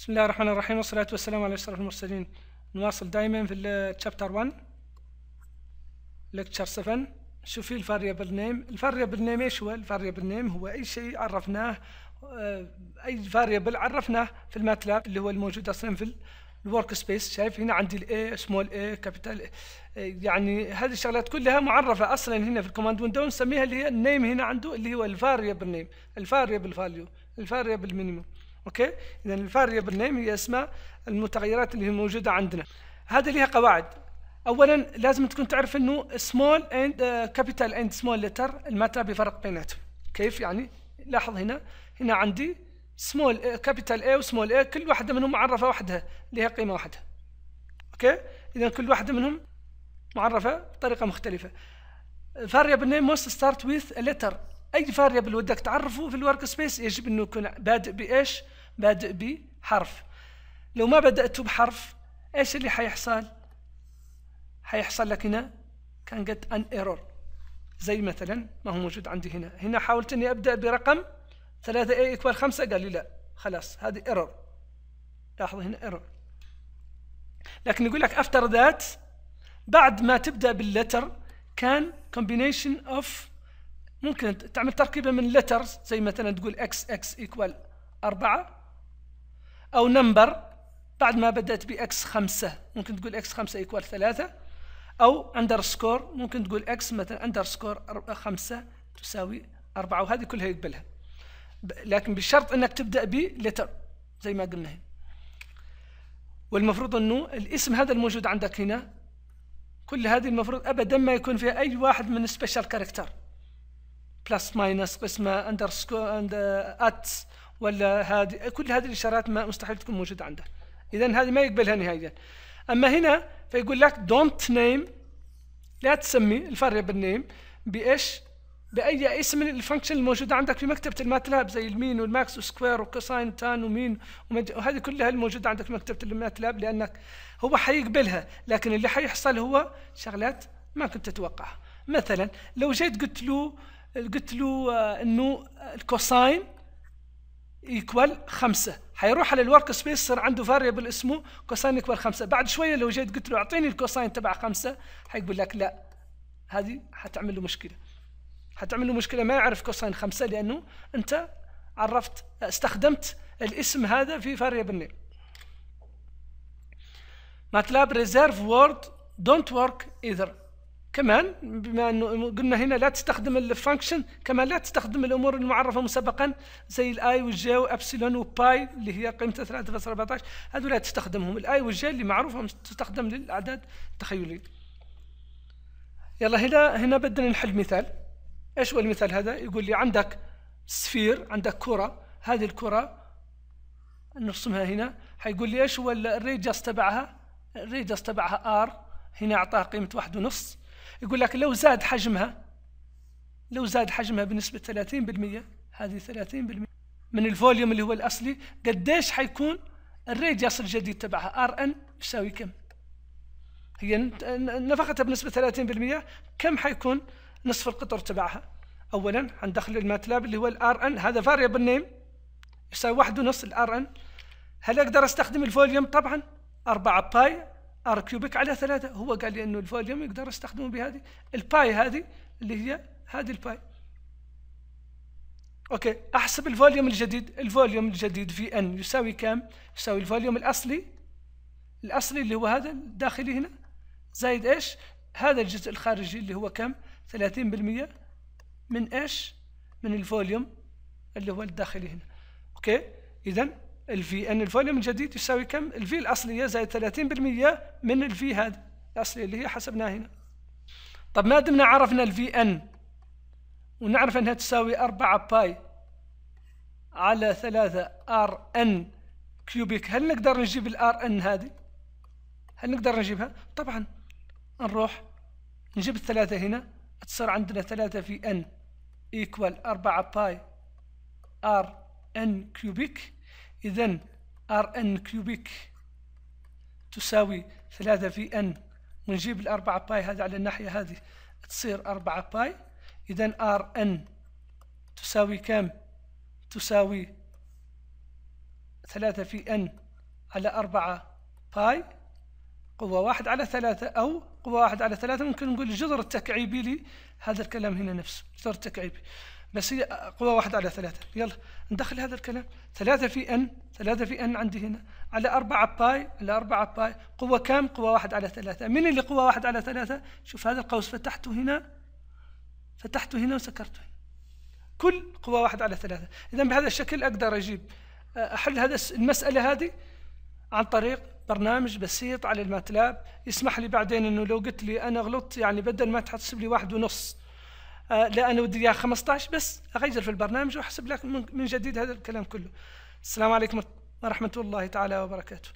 بسم الله الرحمن الرحيم والصلاة والسلام على أشرف المرسلين نواصل دائما في الشابتر 1 لكتشر 7 شوفي في الفاريبل نيم الفاريبل نيم ايش هو الفاريبل نيم هو اي شيء عرفناه اي فاريبل عرفناه في الماتلاب اللي هو الموجود اصلا في الورك سبيس شايف هنا عندي الاي سمول اي كابيتال يعني هذه الشغلات كلها معرفه اصلا هنا في الكوماند ويندو نسميها اللي هي النيم هنا عنده اللي هو الفاريبل نيم الفاريبل فاليو الفاريبل مينيموم اوكي اذا الفاريبل نيم هي اسماء المتغيرات اللي هي موجوده عندنا هذا لها قواعد اولا لازم تكون تعرف انه سمول اند كابيتال اند سمول لتر المتى بفرق بيناتهم كيف يعني لاحظ هنا هنا عندي سمول كابيتال اي وسمول اي كل واحده منهم معرفه وحدها لها قيمه واحده اوكي اذا كل واحده منهم معرفه بطريقه مختلفه فاريبل نيم موست ستارت with a اي فاريبل ودك تعرفه في الورك سبيس يجب انه يكون بادئ بايش؟ بادئ بحرف لو ما بدأت بحرف ايش اللي حيحصل حيحصل لك هنا كان قد ان ايرور زي مثلا ما هو موجود عندي هنا هنا حاولت اني ابدا برقم 3 اي equal 5 قال لي لا خلاص هذه ايرور لاحظوا هنا ايرور لكن يقول لك افتر ذات بعد ما تبدا باللتر كان combination اوف ممكن تعمل تركيبه من letters زي مثلا تقول x x equal 4 أو نمبر بعد ما بدأت بإكس خمسة ممكن تقول إكس خمسة إيكوال ثلاثة أو أندرسكور ممكن تقول إكس مثلا أندرسكور خمسة تساوي أربعة وهذه كلها يقبلها لكن بشرط أنك تبدأ بلتر زي ما قلنا هنا والمفروض أنه الاسم هذا الموجود عندك هنا كل هذه المفروض أبدا ما يكون فيها أي واحد من سبيشال كاركتر بلس ماينس قسمة أندرسكور أند أت ولا هذه كل هذه الاشارات ما مستحيل تكون موجوده عنده اذا هذه ما يقبلها نهائيا اما هنا فيقول لك دونت نيم لا تسمي الفاريبل نيم بايش باي اسم الفانكشن الموجوده عندك في مكتبه الماتلاب زي المين والماكس وسكوير وكوساين تان ومين وهذه كلها الموجوده عندك في مكتبه الماتلاب لانك هو حيقبلها لكن اللي حيحصل هو شغلات ما كنت تتوقعها مثلا لو جيت قلت له قلت له آه، انه الكوساين ايكوال 5 حيروح على الورك سبيس صار عنده فاريبل اسمه كوساين ايكوال 5 بعد شويه لو جيت قلت له اعطيني الكوساين تبع 5 حيقول لك لا هذه حتعمل له مشكله حتعمل له مشكله ما يعرف كوساين 5 لانه انت عرفت استخدمت الاسم هذا في فاريبل نيم ماتلاب ريزيرف وورد دونت ورك ايذر كمان بما انه قلنا هنا لا تستخدم الفانكشن كمان لا تستخدم الامور المعرفه مسبقا زي الاي والجي وابسلون وباي اللي هي قيمتها 3.14 هذو لا تستخدمهم الاي والجي اللي معروفه تستخدم للاعداد التخيليه يلا هنا هنا بدنا نحل مثال ايش هو المثال هذا يقول لي عندك سفير عندك كره هذه الكره نرسمها هنا حيقول لي ايش هو الريجس تبعها الريجس تبعها ار هنا اعطاها قيمه واحد ونص يقول لك لو زاد حجمها لو زاد حجمها بنسبة 30% هذه 30% من الفوليوم اللي هو الأصلي قديش حيكون الراديوس الجديد تبعها ار ان يساوي كم؟ هي نفختها بنسبة 30% كم حيكون نصف القطر تبعها؟ أولا حندخل الماتلاب اللي هو الار ان هذا فاريبل نيم يساوي واحد ونص الار ان هل أقدر أستخدم الفوليوم؟ طبعا 4 باي ار كيوبيك على ثلاثة هو قال لي انه الفوليوم يقدر استخدمه بهذه الباي هذه اللي هي هذه الباي اوكي احسب الفوليوم الجديد الفوليوم الجديد في ان يساوي كم يساوي الفوليوم الاصلي الاصلي اللي هو هذا الداخلي هنا زائد ايش هذا الجزء الخارجي اللي هو كم 30% من ايش من الفوليوم اللي هو الداخلي هنا اوكي اذا الفي ان الفوليوم الجديد يساوي كم الفي الاصليه زائد 30% من الفي هذا الاصليه اللي هي حسبناها هنا طب ما دمنا عرفنا الفي ان ونعرف انها تساوي 4 باي على 3 ار ان كيوبيك هل نقدر نجيب الار ان هذه هل نقدر نجيبها طبعا نروح نجيب الثلاثه هنا تصير عندنا 3 في ان ايكوال 4 باي ار ان كيوبيك إذا ار ان كيوبيك تساوي ثلاثة في ان ونجيب الأربعة باي هذا على الناحية هذه تصير أربعة باي إذا ار ان تساوي كم؟ تساوي ثلاثة في ان على أربعة باي قوة واحد على ثلاثة أو قوة واحد على ثلاثة ممكن نقول الجذر التكعيبي لهذا الكلام هنا نفسه الجذر التكعيبي بس هي قوة واحد على ثلاثة يلا ندخل هذا الكلام ثلاثة في ان ثلاثة في ان عندي هنا على أربعة باي على أربعة باي قوة كام قوة واحد على ثلاثة من اللي قوة واحد على ثلاثة شوف هذا القوس فتحته هنا فتحته هنا وسكرته كل قوة واحد على ثلاثة إذا بهذا الشكل أقدر أجيب أحل هذا المسألة هذه عن طريق برنامج بسيط على الماتلاب يسمح لي بعدين انه لو قلت لي انا غلطت يعني بدل ما تحسب لي واحد ونص آه، لا ودي دقيقه 15 بس اغير في البرنامج واحسب لك من جديد هذا الكلام كله السلام عليكم ورحمه الله تعالى وبركاته